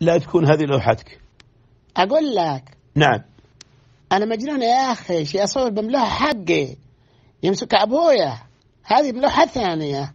لا تكون هذه لوحتك أقول لك نعم أنا مجنون يا أخي شي أصور بملوحة حقي يمسك أبويا هذه ملوحة ثانية